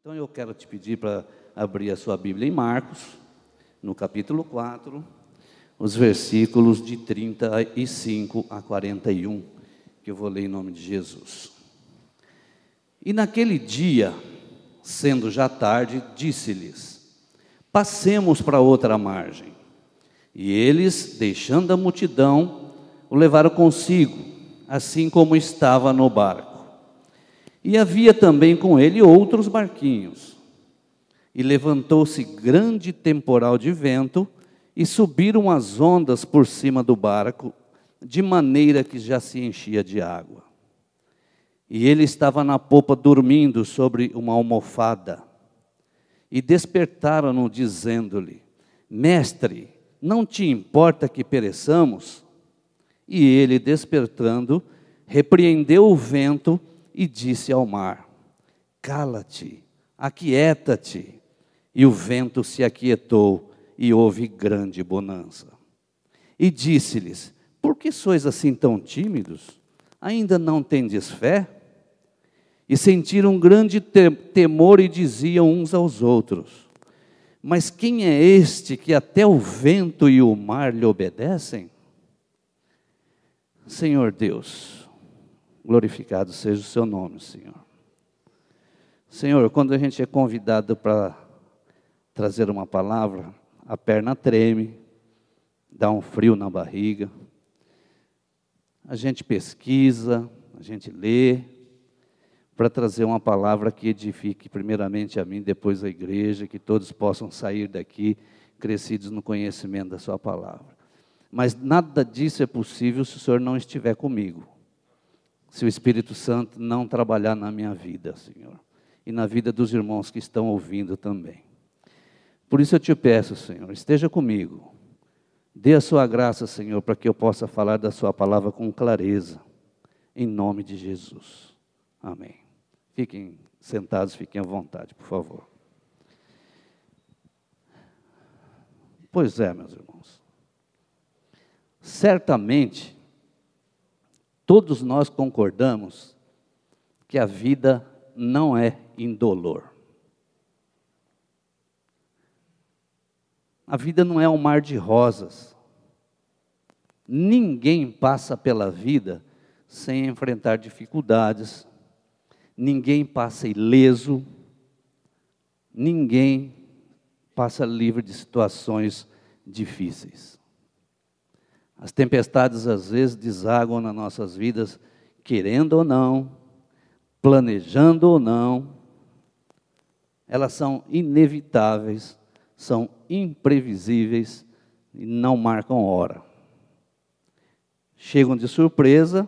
Então eu quero te pedir para abrir a sua Bíblia em Marcos, no capítulo 4, os versículos de 35 a 41, que eu vou ler em nome de Jesus. E naquele dia, sendo já tarde, disse-lhes: Passemos para outra margem. E eles, deixando a multidão, o levaram consigo, assim como estava no barco. E havia também com ele outros barquinhos. E levantou-se grande temporal de vento, e subiram as ondas por cima do barco, de maneira que já se enchia de água. E ele estava na popa dormindo sobre uma almofada. E despertaram-no, dizendo-lhe: Mestre, não te importa que pereçamos? E ele, despertando, repreendeu o vento e disse ao mar: Cala-te, aquieta-te. E o vento se aquietou e houve grande bonança. E disse-lhes: Por que sois assim tão tímidos? Ainda não tendes fé? E sentiram grande temor e diziam uns aos outros: Mas quem é este que até o vento e o mar lhe obedecem? Senhor Deus, glorificado seja o seu nome, Senhor. Senhor, quando a gente é convidado para trazer uma palavra, a perna treme, dá um frio na barriga. A gente pesquisa, a gente lê, para trazer uma palavra que edifique primeiramente a mim, depois a igreja, que todos possam sair daqui crescidos no conhecimento da Sua palavra. Mas nada disso é possível se o Senhor não estiver comigo se o Espírito Santo não trabalhar na minha vida, Senhor, e na vida dos irmãos que estão ouvindo também. Por isso eu te peço, Senhor, esteja comigo. Dê a sua graça, Senhor, para que eu possa falar da sua palavra com clareza, em nome de Jesus. Amém. Fiquem sentados, fiquem à vontade, por favor. Pois é, meus irmãos. Certamente Todos nós concordamos que a vida não é indolor. A vida não é um mar de rosas. Ninguém passa pela vida sem enfrentar dificuldades, ninguém passa ileso, ninguém passa livre de situações difíceis. As tempestades às vezes desaguam nas nossas vidas, querendo ou não, planejando ou não, elas são inevitáveis, são imprevisíveis e não marcam hora. Chegam de surpresa,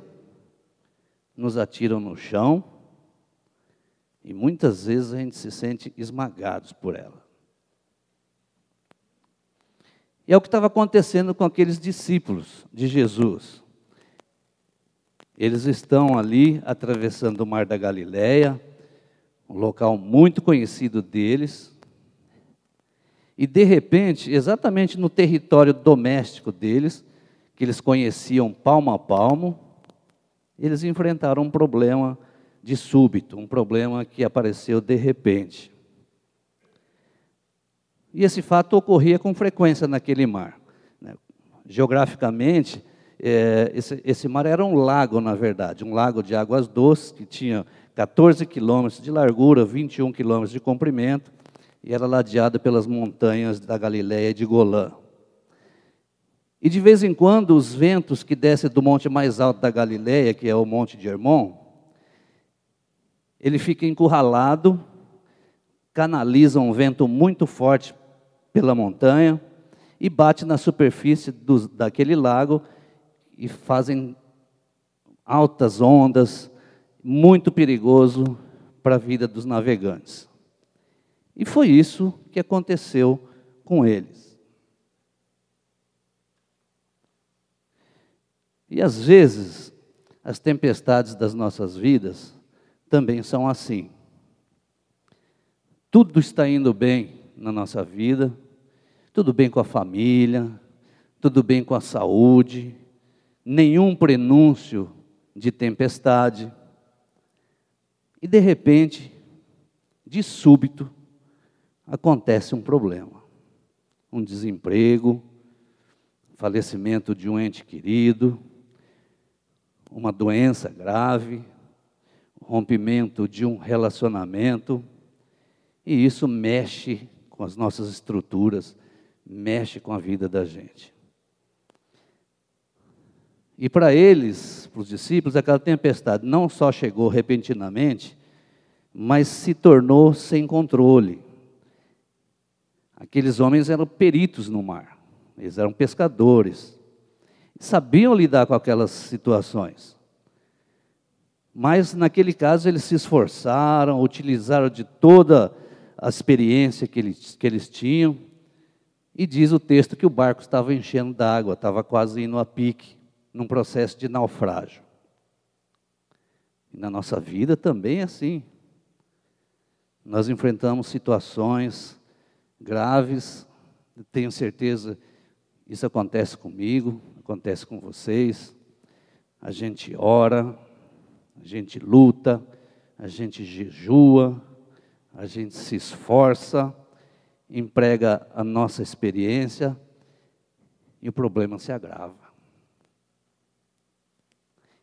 nos atiram no chão e muitas vezes a gente se sente esmagados por elas. é o que estava acontecendo com aqueles discípulos de Jesus. Eles estão ali atravessando o mar da Galileia, um local muito conhecido deles. E de repente, exatamente no território doméstico deles, que eles conheciam palmo a palmo, eles enfrentaram um problema de súbito, um problema que apareceu de repente. E esse fato ocorria com frequência naquele mar. Né? Geograficamente, é, esse, mar era um lago, na verdade, um lago de águas doces, que tinha 14 quilômetros de largura, 21 quilômetros de comprimento, e era ladeado pelas montanhas da Galiléia e de Golã. E de vez em quando, os ventos que descem do monte mais alto da Galiléia, que é o Monte de Hermon, ele fica encurralado, canaliza um vento muito forte pela montanha e bate na superfície do, daquele lago e fazem altas ondas, muito perigoso para a vida dos navegantes. E foi isso que aconteceu com eles. E às vezes, as tempestades das nossas vidas também são assim. Tudo está indo bem na nossa vida, tudo bem com a família, tudo bem com a saúde, nenhum prenúncio de tempestade. E de repente, de súbito, acontece um problema. Um desemprego, falecimento de um ente querido, uma doença grave, rompimento de um relacionamento, e isso mexe com as nossas estruturas mexe com a vida da gente. E para eles, para os discípulos, aquela tempestade não só chegou repentinamente, mas se tornou sem controle. Aqueles homens eram peritos no mar, eles eram pescadores, sabiam lidar com aquelas situações. Mas naquele caso eles se esforçaram, utilizaram de toda a experiência que eles, que eles tinham e diz o texto que o barco estava enchendo d'água, estava quase indo a pique, num processo de naufrágio. E na nossa vida também é assim. Nós enfrentamos situações graves, tenho certeza isso acontece comigo, acontece com vocês. A gente ora, a gente luta, a gente jejua, a gente se esforça, emprega a nossa experiência e o problema se agrava.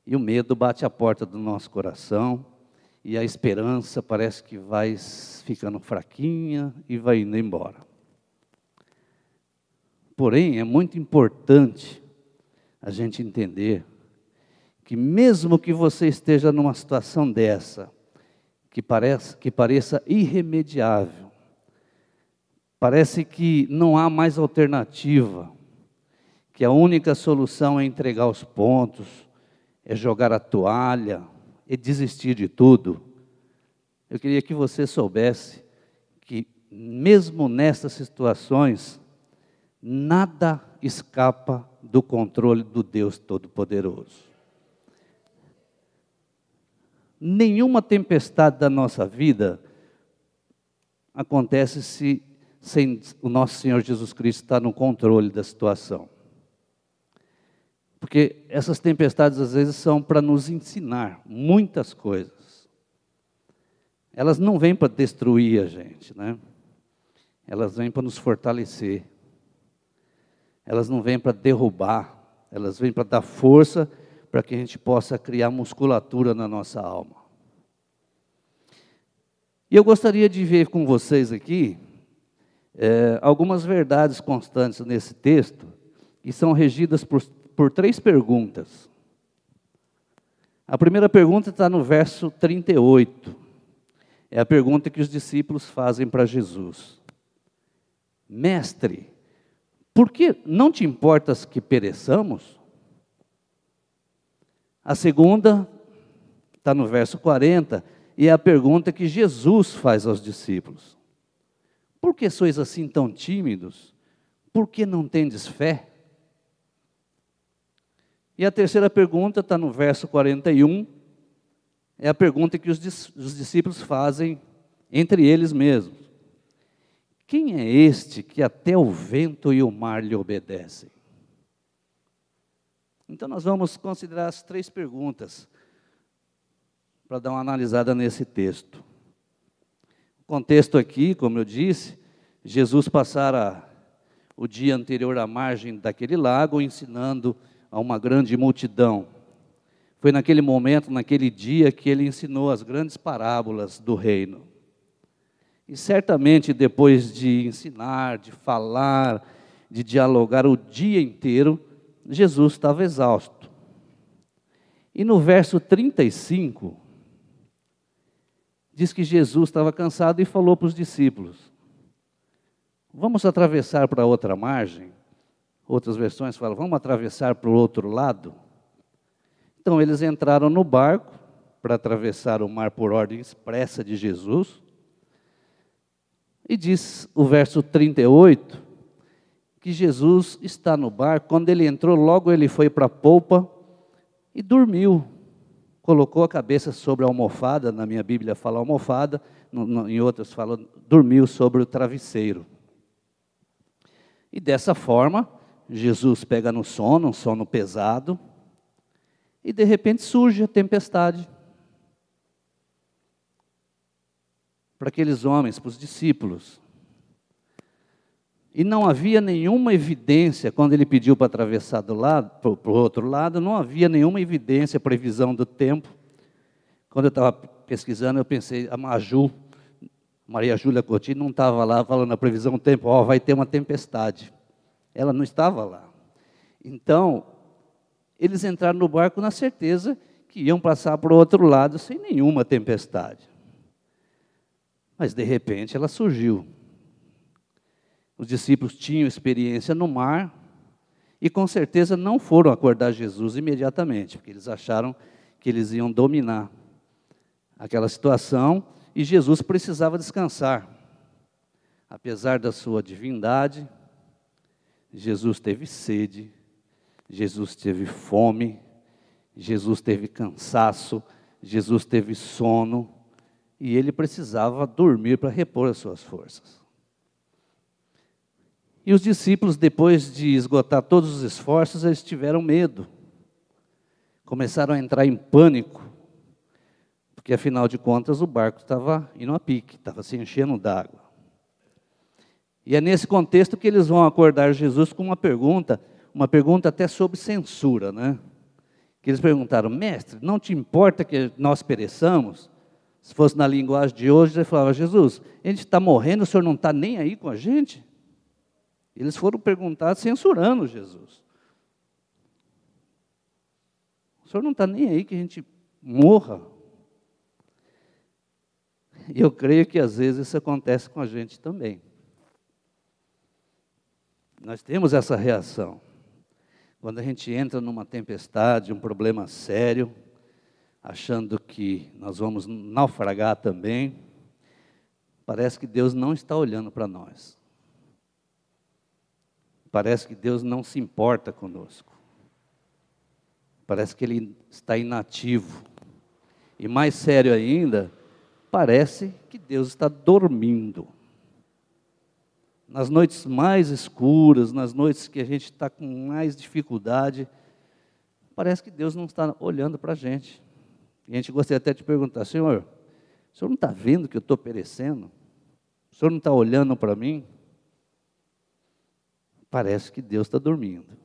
E o medo bate a porta do nosso coração e a esperança parece que vai ficando fraquinha e vai indo embora. Porém, é muito importante a gente entender que mesmo que você esteja numa situação dessa, que, parece, que pareça irremediável, Parece que não há mais alternativa, que a única solução é entregar os pontos, é jogar a toalha, é desistir de tudo. Eu queria que você soubesse que, mesmo nessas situações, nada escapa do controle do Deus Todo-Poderoso. Nenhuma tempestade da nossa vida acontece se sem o nosso Senhor Jesus Cristo estar tá no controle da situação. Porque essas tempestades às vezes são para nos ensinar muitas coisas. Elas não vêm para destruir a gente, né? Elas vêm para nos fortalecer. Elas não vêm para derrubar, elas vêm para dar força para que a gente possa criar musculatura na nossa alma. E eu gostaria de ver com vocês aqui é, algumas verdades constantes nesse texto que são regidas por, por três perguntas. A primeira pergunta está no verso 38. É a pergunta que os discípulos fazem para Jesus: Mestre, por que não te importas que pereçamos? A segunda está no verso 40 e é a pergunta que Jesus faz aos discípulos: por que sois assim tão tímidos? Por que não tendes fé? E a terceira pergunta está no verso 41, é a pergunta que os, discípulos fazem entre eles mesmos. Quem é este que até o vento e o mar lhe obedecem? Então, nós vamos considerar as três perguntas para dar uma analisada nesse texto. Contexto aqui, como eu disse, Jesus passara o dia anterior à margem daquele lago, ensinando a uma grande multidão. Foi naquele momento, naquele dia, que ele ensinou as grandes parábolas do reino. E certamente depois de ensinar, de falar, de dialogar o dia inteiro, Jesus estava exausto. E no verso 35, diz que Jesus estava cansado e falou para os discípulos: Vamos atravessar para outra margem? Outras versões falam: Vamos atravessar para o outro lado? Então eles entraram no barco para atravessar o mar por ordem expressa de Jesus. E diz o verso 38 que Jesus está no barco. Quando ele entrou, logo ele foi para a polpa e dormiu colocou a cabeça sobre a almofada, na minha Bíblia fala almofada, no, no, em outras fala dormiu sobre o travesseiro. E dessa forma, Jesus pega no sono, um sono pesado, e de repente surge a tempestade. Para aqueles homens, para os discípulos, e não havia nenhuma evidência, quando ele pediu para atravessar do lado, para o outro lado, não havia nenhuma evidência, previsão do tempo. Quando eu estava pesquisando, eu pensei, a Maju, Maria Júlia Coutinho, não estava lá falando a previsão do tempo, ó, oh, vai ter uma tempestade. Ela não estava lá. Então, eles entraram no barco na certeza que iam passar para o outro lado sem nenhuma tempestade. Mas, de repente, ela surgiu. Os discípulos tinham experiência no mar e com certeza não foram acordar Jesus imediatamente, porque eles acharam que eles iam dominar aquela situação e Jesus precisava descansar. Apesar da sua divindade, Jesus teve sede, Jesus teve fome, Jesus teve cansaço, Jesus teve sono e ele precisava dormir para repor as suas forças. E os discípulos, depois de esgotar todos os esforços, eles tiveram medo. Começaram a entrar em pânico, porque afinal de contas o barco estava indo a pique, estava se enchendo d'água. E é nesse contexto que eles vão acordar Jesus com uma pergunta, uma pergunta até sobre censura, né? Que eles perguntaram, mestre, não te importa que nós pereçamos? Se fosse na linguagem de hoje, ele falava, Jesus, a gente está morrendo, o senhor não está nem aí com a gente? Eles foram perguntar censurando Jesus. O senhor não está nem aí que a gente morra. E eu creio que às vezes isso acontece com a gente também. Nós temos essa reação. Quando a gente entra numa tempestade, um problema sério, achando que nós vamos naufragar também, parece que Deus não está olhando para nós. Parece que Deus não se importa conosco. Parece que Ele está inativo. E mais sério ainda, parece que Deus está dormindo. Nas noites mais escuras, nas noites que a gente está com mais dificuldade, parece que Deus não está olhando para a gente. E a gente gostaria até de perguntar, Senhor, o Senhor não está vendo que eu estou perecendo? O Senhor não está olhando para mim? Parece que Deus está dormindo.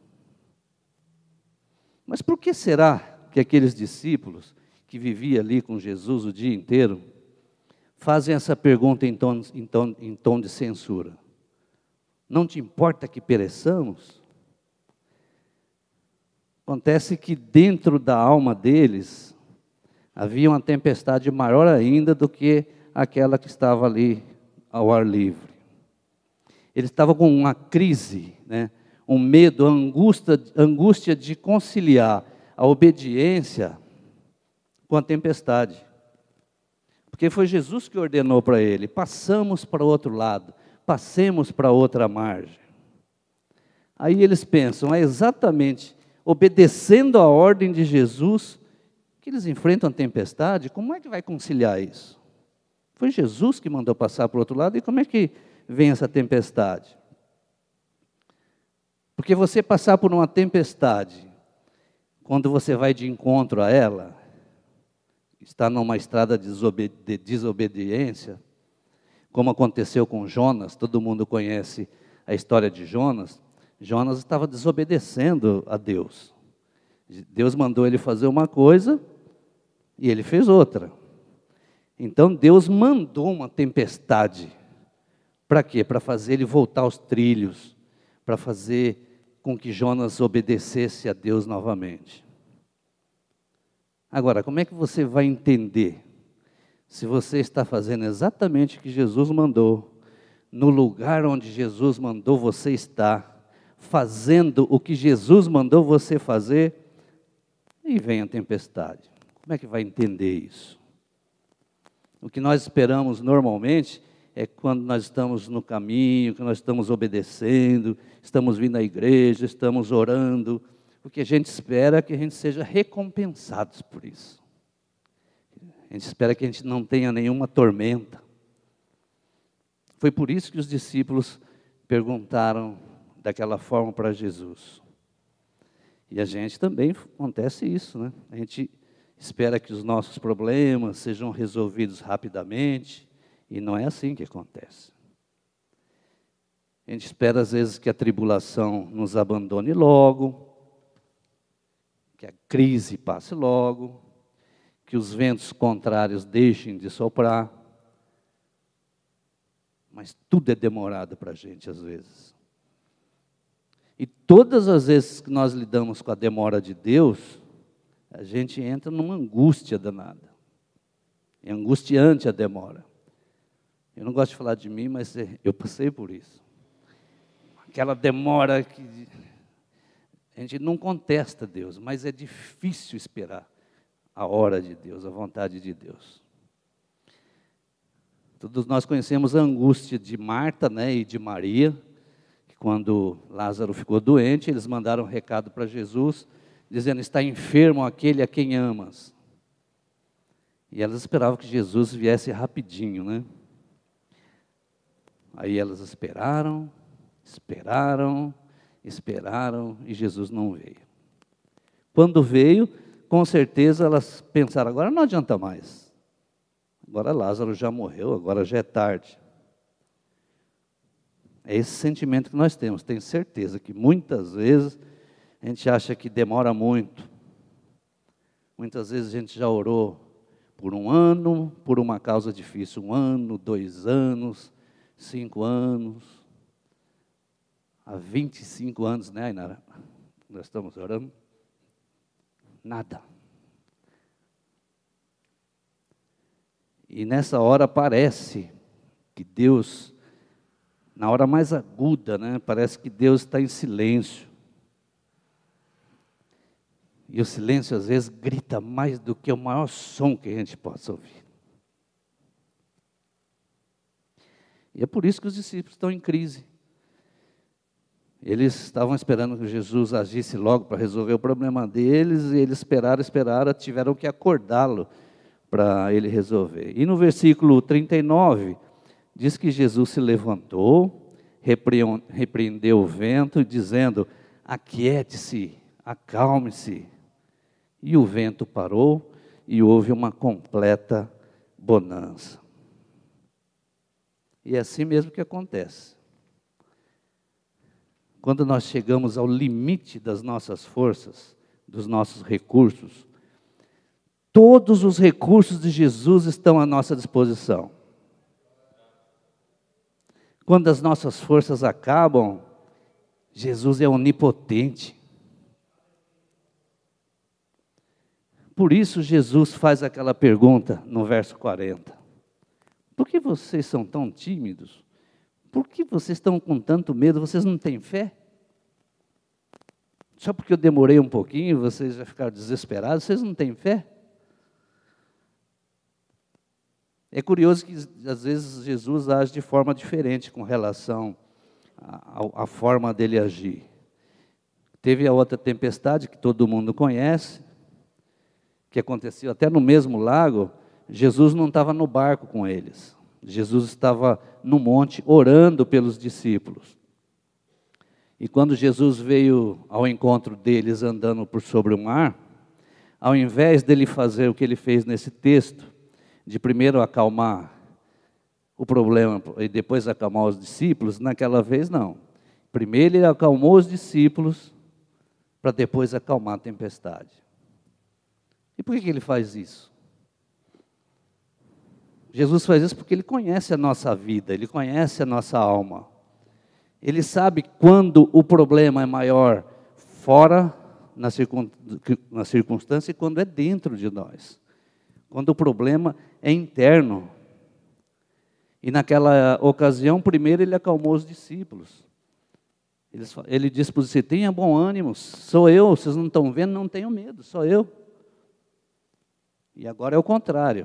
Mas por que será que aqueles discípulos que viviam ali com Jesus o dia inteiro fazem essa pergunta em tom, em tom, em tom de censura? Não te importa que pereçamos? Acontece que dentro da alma deles havia uma tempestade maior ainda do que aquela que estava ali ao ar livre. Eles estavam com uma crise né? um medo, angústia, angústia de conciliar a obediência com a tempestade. Porque foi Jesus que ordenou para ele: passamos para o outro lado, passemos para outra margem. Aí eles pensam, é exatamente obedecendo a ordem de Jesus que eles enfrentam a tempestade, como é que vai conciliar isso? Foi Jesus que mandou passar para o outro lado, e como é que vem essa tempestade? Porque você passar por uma tempestade, quando você vai de encontro a ela, está numa estrada de, desobedi de desobediência, como aconteceu com Jonas, todo mundo conhece a história de Jonas. Jonas estava desobedecendo a Deus. Deus mandou ele fazer uma coisa e ele fez outra. Então Deus mandou uma tempestade. Para quê? Para fazer ele voltar aos trilhos para fazer com que Jonas obedecesse a Deus novamente. Agora, como é que você vai entender se você está fazendo exatamente o que Jesus mandou, no lugar onde Jesus mandou você estar, fazendo o que Jesus mandou você fazer, e vem a tempestade? Como é que vai entender isso? O que nós esperamos normalmente é quando nós estamos no caminho, que nós estamos obedecendo, estamos vindo à igreja, estamos orando. O que a gente espera é que a gente seja recompensados por isso. A gente espera que a gente não tenha nenhuma tormenta. Foi por isso que os discípulos perguntaram daquela forma para Jesus. E a gente também acontece isso, né? A gente espera que os nossos problemas sejam resolvidos rapidamente, e não é assim que acontece. A gente espera, às vezes, que a tribulação nos abandone logo, que a crise passe logo, que os ventos contrários deixem de soprar. Mas tudo é demorado para a gente, às vezes. E todas as vezes que nós lidamos com a demora de Deus, a gente entra numa angústia danada. É angustiante a demora. Eu não gosto de falar de mim, mas eh, eu passei por isso. Aquela demora que. A gente não contesta Deus, mas é difícil esperar a hora de Deus, a vontade de Deus. Todos nós conhecemos a angústia de Marta né, e de Maria, que quando Lázaro ficou doente, eles mandaram um recado para Jesus, dizendo: Está enfermo aquele a quem amas. E elas esperavam que Jesus viesse rapidinho, né? Aí elas esperaram, esperaram, esperaram e Jesus não veio. Quando veio, com certeza elas pensaram: agora não adianta mais. Agora Lázaro já morreu, agora já é tarde. É esse sentimento que nós temos. Tenho certeza que muitas vezes a gente acha que demora muito. Muitas vezes a gente já orou por um ano, por uma causa difícil, um ano, dois anos, cinco anos, há 25 anos, né, Inara? Nós estamos orando. Nada. E nessa hora parece que Deus, na hora mais aguda, né, parece que Deus está em silêncio. E o silêncio às vezes grita mais do que o maior som que a gente possa ouvir. E é por isso que os discípulos estão em crise. Eles estavam esperando que Jesus agisse logo para resolver o problema deles, e eles esperaram, esperaram, tiveram que acordá-lo para ele resolver. E no versículo 39, diz que Jesus se levantou, repreendeu o vento, dizendo: Aquiete-se, acalme-se. E o vento parou, e houve uma completa bonança. E é assim mesmo que acontece. Quando nós chegamos ao limite das nossas forças, dos nossos recursos, todos os recursos de Jesus estão à nossa disposição. Quando as nossas forças acabam, Jesus é onipotente. Por isso, Jesus faz aquela pergunta no verso 40. Por que vocês são tão tímidos? Por que vocês estão com tanto medo? Vocês não têm fé? Só porque eu demorei um pouquinho, vocês já ficaram desesperados, vocês não têm fé? É curioso que às vezes Jesus age de forma diferente com relação à forma dele agir. Teve a outra tempestade que todo mundo conhece, que aconteceu até no mesmo lago, Jesus não estava no barco com eles. Jesus estava no monte orando pelos discípulos. E quando Jesus veio ao encontro deles andando por sobre o mar, ao invés dele fazer o que ele fez nesse texto, de primeiro acalmar o problema e depois acalmar os discípulos, naquela vez não. Primeiro ele acalmou os discípulos para depois acalmar a tempestade. E por que ele faz isso? Jesus faz isso porque ele conhece a nossa vida, ele conhece a nossa alma. Ele sabe quando o problema é maior fora na, circun... na circunstância e quando é dentro de nós. Quando o problema é interno. E naquela ocasião, primeiro ele acalmou os discípulos. Ele, ele disse para os discípulos: tenha bom ânimo, sou eu, vocês não estão vendo, não tenham medo, sou eu. E agora é o contrário.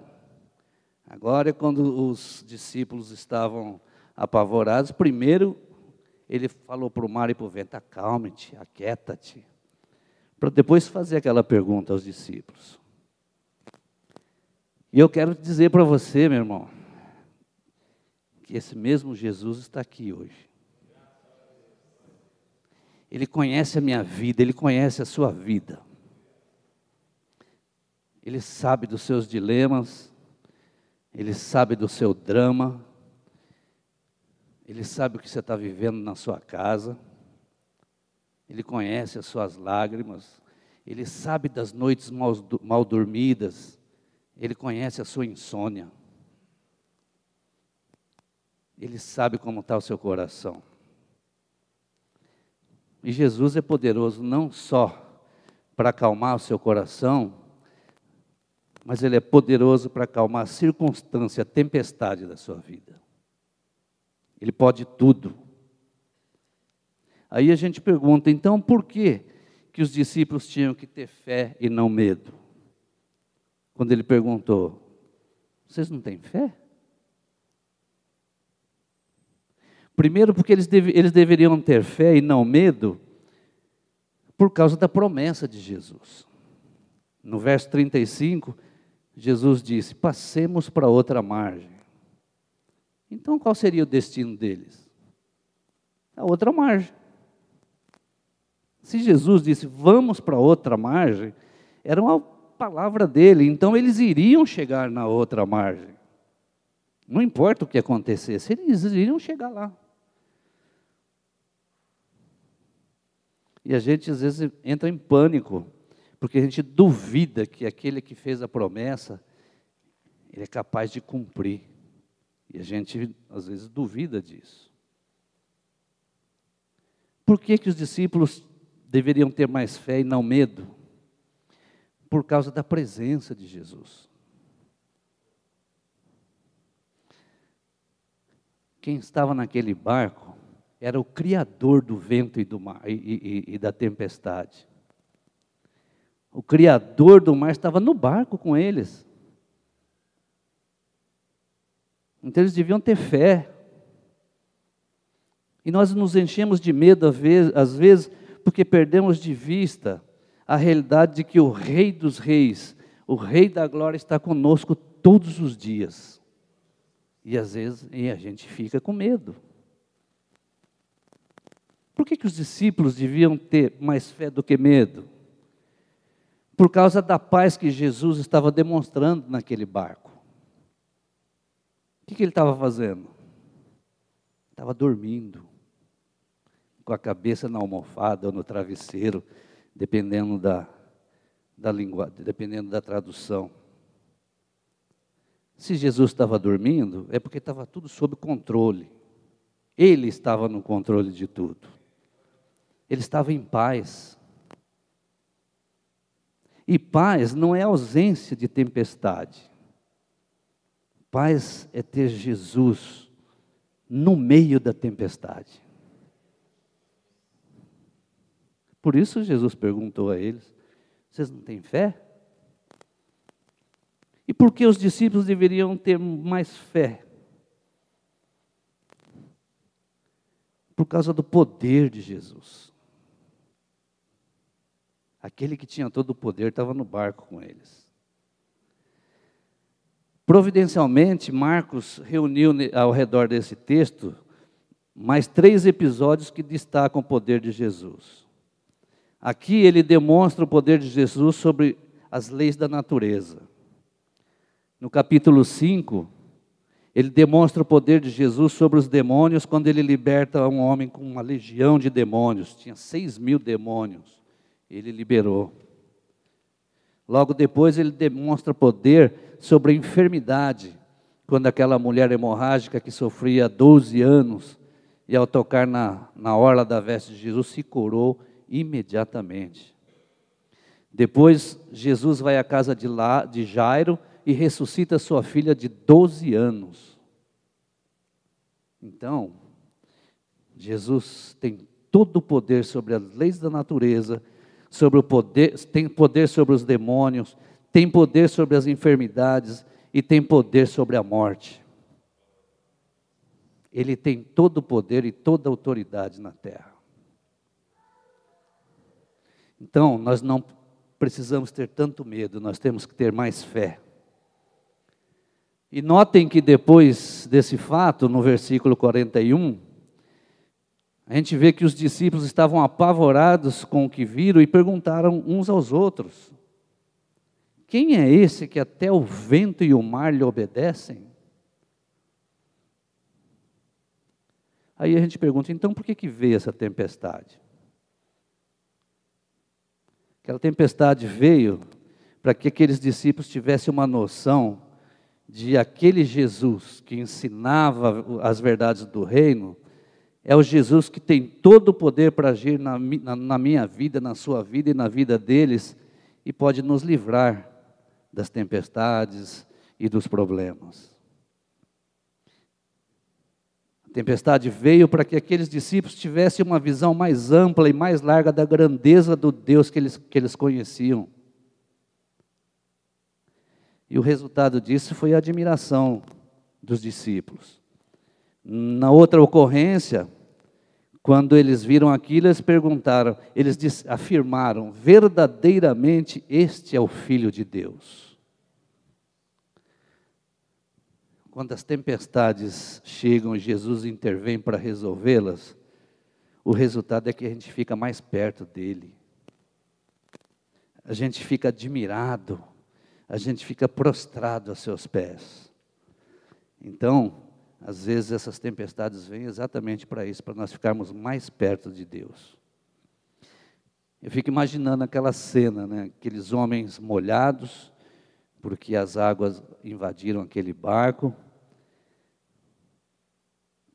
Agora, é quando os discípulos estavam apavorados, primeiro ele falou para o mar e para o vento: acalme-te, aquieta-te. Para depois fazer aquela pergunta aos discípulos. E eu quero dizer para você, meu irmão, que esse mesmo Jesus está aqui hoje. Ele conhece a minha vida, ele conhece a sua vida. Ele sabe dos seus dilemas, ele sabe do seu drama, Ele sabe o que você está vivendo na sua casa, Ele conhece as suas lágrimas, Ele sabe das noites mal, mal dormidas, Ele conhece a sua insônia, Ele sabe como está o seu coração. E Jesus é poderoso não só para acalmar o seu coração, mas Ele é poderoso para acalmar a circunstância, a tempestade da sua vida. Ele pode tudo. Aí a gente pergunta, então por que, que os discípulos tinham que ter fé e não medo? Quando ele perguntou, vocês não têm fé? Primeiro, porque eles, eles deveriam ter fé e não medo, por causa da promessa de Jesus. No verso 35, Jesus disse: passemos para outra margem. Então qual seria o destino deles? A outra margem. Se Jesus disse: vamos para outra margem, era uma palavra dele, então eles iriam chegar na outra margem. Não importa o que acontecesse, eles iriam chegar lá. E a gente às vezes entra em pânico porque a gente duvida que aquele que fez a promessa, ele é capaz de cumprir. E a gente, às vezes, duvida disso. Por que, que os discípulos deveriam ter mais fé e não medo? Por causa da presença de Jesus. Quem estava naquele barco era o Criador do vento e, do mar, e, e, e da tempestade. O Criador do mar estava no barco com eles. Então eles deviam ter fé. E nós nos enchemos de medo às vezes, porque perdemos de vista a realidade de que o Rei dos Reis, o Rei da Glória, está conosco todos os dias. E às vezes e a gente fica com medo. Por que, que os discípulos deviam ter mais fé do que medo? por causa da paz que Jesus estava demonstrando naquele barco. O que, que ele estava fazendo? Estava dormindo, com a cabeça na almofada ou no travesseiro, dependendo da, da língua, dependendo da tradução. Se Jesus estava dormindo, é porque estava tudo sob controle. Ele estava no controle de tudo. Ele estava em paz. E paz não é ausência de tempestade. Paz é ter Jesus no meio da tempestade. Por isso Jesus perguntou a eles: Vocês não têm fé? E por que os discípulos deveriam ter mais fé? Por causa do poder de Jesus. Aquele que tinha todo o poder estava no barco com eles. Providencialmente, Marcos reuniu ao redor desse texto mais três episódios que destacam o poder de Jesus. Aqui ele demonstra o poder de Jesus sobre as leis da natureza. No capítulo 5, ele demonstra o poder de Jesus sobre os demônios quando ele liberta um homem com uma legião de demônios. Tinha seis mil demônios ele liberou. Logo depois, ele demonstra poder sobre a enfermidade, quando aquela mulher hemorrágica que sofria 12 anos, e ao tocar na, na orla da veste de Jesus, se curou imediatamente. Depois, Jesus vai à casa de, lá, de Jairo e ressuscita sua filha de 12 anos. Então, Jesus tem todo o poder sobre as leis da natureza sobre o poder, tem poder sobre os demônios, tem poder sobre as enfermidades e tem poder sobre a morte. Ele tem todo o poder e toda a autoridade na terra. Então, nós não precisamos ter tanto medo, nós temos que ter mais fé. E notem que depois desse fato, no versículo 41, a gente vê que os discípulos estavam apavorados com o que viram e perguntaram uns aos outros: Quem é esse que até o vento e o mar lhe obedecem? Aí a gente pergunta: então por que, que veio essa tempestade? Aquela tempestade veio para que aqueles discípulos tivessem uma noção de aquele Jesus que ensinava as verdades do reino é o Jesus que tem todo o poder para agir na, na, na minha vida, na sua vida e na vida deles, e pode nos livrar das tempestades e dos problemas. A tempestade veio para que aqueles discípulos tivessem uma visão mais ampla e mais larga da grandeza do Deus que eles, que eles conheciam. E o resultado disso foi a admiração dos discípulos. Na outra ocorrência, quando eles viram aquilo, eles perguntaram, eles afirmaram: verdadeiramente este é o Filho de Deus. Quando as tempestades chegam e Jesus intervém para resolvê-las, o resultado é que a gente fica mais perto dele, a gente fica admirado, a gente fica prostrado a seus pés. Então, às vezes essas tempestades vêm exatamente para isso, para nós ficarmos mais perto de Deus. Eu fico imaginando aquela cena, né? aqueles homens molhados, porque as águas invadiram aquele barco.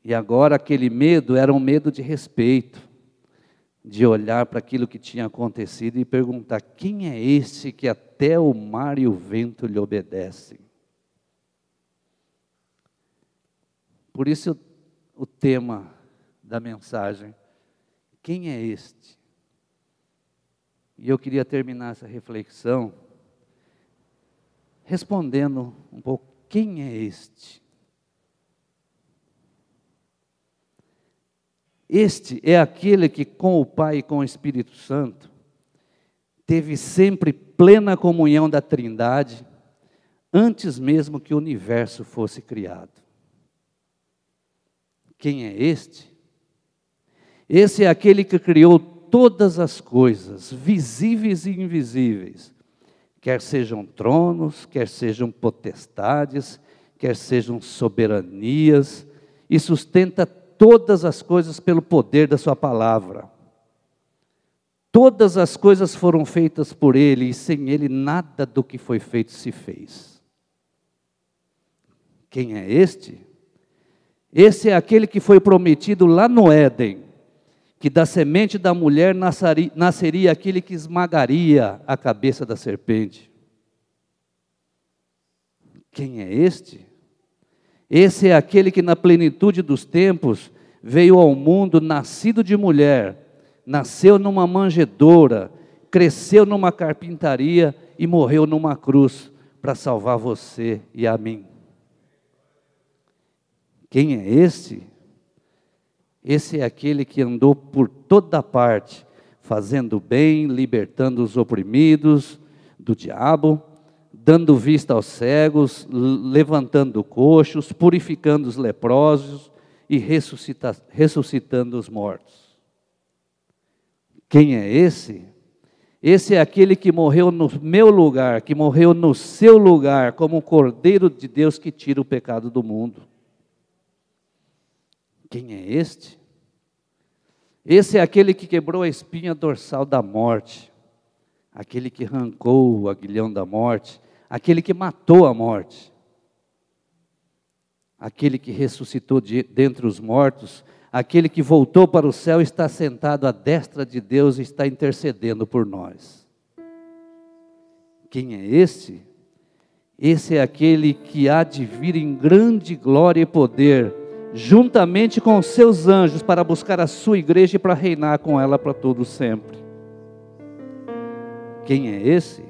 E agora aquele medo era um medo de respeito, de olhar para aquilo que tinha acontecido e perguntar: quem é esse que até o mar e o vento lhe obedecem? Por isso o tema da mensagem: quem é este? E eu queria terminar essa reflexão respondendo um pouco: quem é este? Este é aquele que com o Pai e com o Espírito Santo teve sempre plena comunhão da Trindade antes mesmo que o universo fosse criado. Quem é este? Esse é aquele que criou todas as coisas, visíveis e invisíveis, quer sejam tronos, quer sejam potestades, quer sejam soberanias, e sustenta todas as coisas pelo poder da Sua palavra. Todas as coisas foram feitas por Ele, e sem Ele nada do que foi feito se fez. Quem é este? Esse é aquele que foi prometido lá no Éden, que da semente da mulher nasceria, aquele que esmagaria a cabeça da serpente. Quem é este? Esse é aquele que na plenitude dos tempos veio ao mundo nascido de mulher, nasceu numa manjedoura, cresceu numa carpintaria e morreu numa cruz para salvar você e a mim. Quem é esse? Esse é aquele que andou por toda parte, fazendo bem, libertando os oprimidos do diabo, dando vista aos cegos, levantando coxos, purificando os leprosos e ressuscita, ressuscitando os mortos. Quem é esse? Esse é aquele que morreu no meu lugar, que morreu no seu lugar, como o Cordeiro de Deus que tira o pecado do mundo. Quem é este? Esse é aquele que quebrou a espinha dorsal da morte, aquele que arrancou o aguilhão da morte, aquele que matou a morte, aquele que ressuscitou de, dentre os mortos, aquele que voltou para o céu está sentado à destra de Deus e está intercedendo por nós. Quem é este? Esse é aquele que há de vir em grande glória e poder juntamente com os seus anjos, para buscar a sua igreja e para reinar com ela para todo sempre. Quem é esse?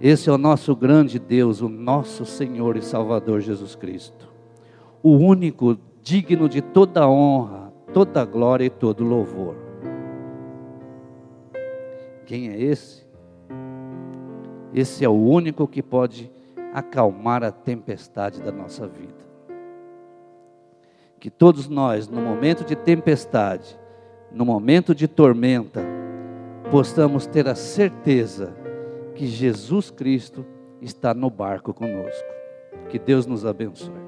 Esse é o nosso grande Deus, o nosso Senhor e Salvador Jesus Cristo, o único digno de toda honra, toda glória e todo louvor. Quem é esse? Esse é o único que pode acalmar a tempestade da nossa vida que todos nós, no momento de tempestade, no momento de tormenta, possamos ter a certeza que Jesus Cristo está no barco conosco. Que Deus nos abençoe.